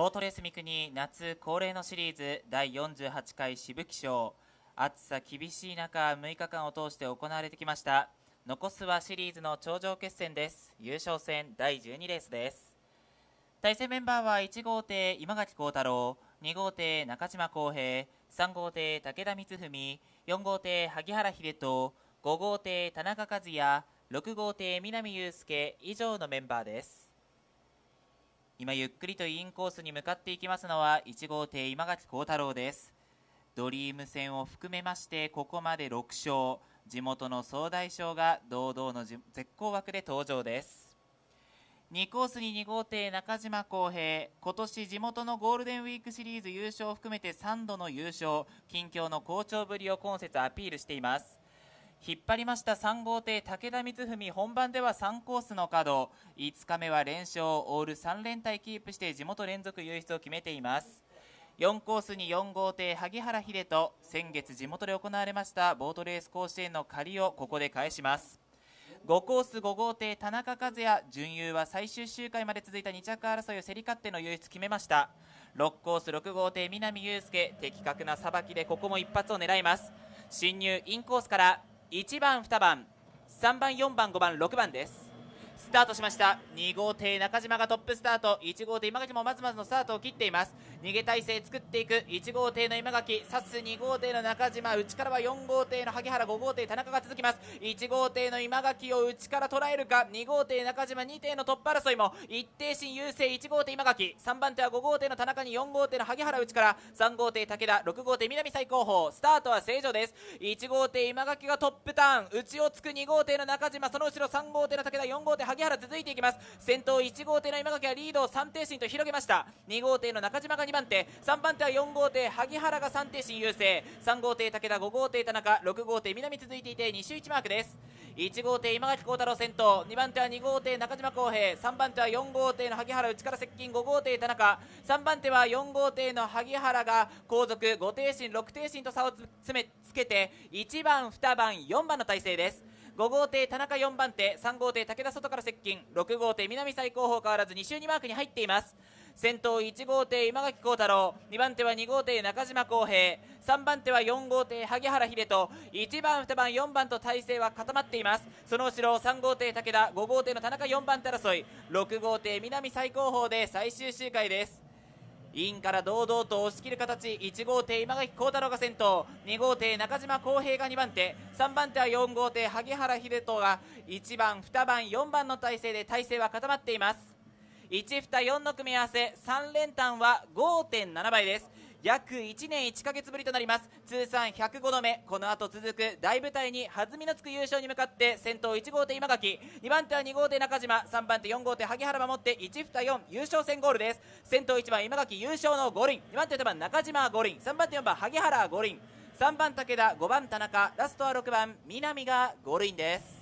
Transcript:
ボートレース三国夏恒例のシリーズ第48回しぶき賞暑さ厳しい中6日間を通して行われてきました残すはシリーズの頂上決戦です優勝戦第12レースです対戦メンバーは1号艇今垣幸太郎2号艇中島康平3号艇武田光文4号艇萩原秀人5号艇田中和也6号艇南雄介以上のメンバーです今ゆっくりとインコースに向かっていきますのは1号艇今垣幸太郎ですドリーム戦を含めましてここまで6勝地元の総大将が堂々の絶好枠で登場です2コースに2号艇中島航平今年地元のゴールデンウィークシリーズ優勝を含めて3度の優勝近況の好調ぶりを今節アピールしています引っ張りました3号艇武田光文本番では3コースの角5日目は連勝オール3連帯キープして地元連続優勝を決めています4コースに4号艇萩原秀人先月地元で行われましたボートレース甲子園の借りをここで返します5コース5号艇田中和也準優は最終周回まで続いた2着争いを競り勝っての優出決めました6コース6号艇南雄介的確なさばきでここも一発を狙います侵入インコースから1番2番3番4番5番6番ですスタートしました2号艇中島がトップスタート1号艇今口もまずまずのスタートを切っています逃げ体制作っていく1号艇の今垣サす2号艇の中島内からは4号艇の萩原5号艇田中が続きます1号艇の今垣を内から捉えるか2号艇中島2艇のトップ争いも一定心優勢1号艇今垣3番手は5号艇の田中に4号艇の萩原内から3号艇武田6号艇南最高峰スタートは正常です1号艇今垣がトップターン内をつく2号艇の中島その後ろ3号艇の武田4号艇萩原続いていきます先頭1号艇の今垣はリードを3艇心と広げました2号艇の中島が2番手3番手は4号艇萩原が3艇新優勢3号艇武田5号艇田中6号艇南続いていて2周1マークです1号艇今垣幸太郎先頭2番手は2号艇中島浩平3番手は4号艇の萩原内から接近5号艇田中3番手は4号艇の萩原が後続5艇身6艇身と差をつめつけて1番2番4番の体勢です5号艇田中4番手3号艇武田外から接近6号艇南最高峰変わらず2周2マークに入っています先頭1号艇今垣幸太郎2番手は2号艇中島康平3番手は4号艇萩原秀人1番2番4番と体勢は固まっていますその後ろ3号艇武田5号艇の田中4番手争い6号艇南最高峰で最終周回ですインから堂々と押し切る形1号艇今垣幸太郎が先頭2号艇中島康平が2番手3番手は4号艇萩原秀人が1番2番4番の体勢で体勢は固まっています1た4の組み合わせ3連単は5.7倍です約1年1か月ぶりとなります通算105度目この後続く大舞台に弾みのつく優勝に向かって先頭1号艇今垣2番手は2号艇中島3番手4号艇萩原守って1た4優勝戦ゴールです先頭1番今垣優勝の5輪2番手4番中島5輪3番手4番萩原5輪3番武田5番田中ラストは6番南が5輪です